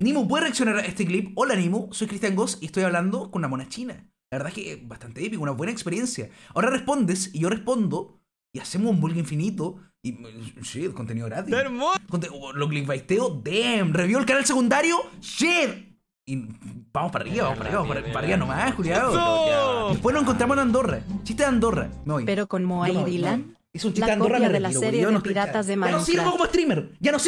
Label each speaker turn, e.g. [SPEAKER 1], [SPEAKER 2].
[SPEAKER 1] Nimo puede reaccionar a este clip. Hola Nimo, soy Cristian Goss y estoy hablando con una mona china. La verdad es que es bastante épico, una buena experiencia. Ahora respondes y yo respondo y hacemos un bullying infinito. Y shit, contenido gratis. ¡Hermoso! Oh, lo clickbaisteo, damn. Revió el canal secundario, shit. Y vamos para arriba, vamos para arriba,
[SPEAKER 2] vamos
[SPEAKER 3] para, arriba
[SPEAKER 1] nomás, juliado.
[SPEAKER 4] Después nos encontramos en Andorra. Chiste de Andorra, No. Pero con Moai Dylan.
[SPEAKER 5] Es un chiste de Andorra, de la serie de no piratas de Minecraft. Ya no sirvo como streamer, ya no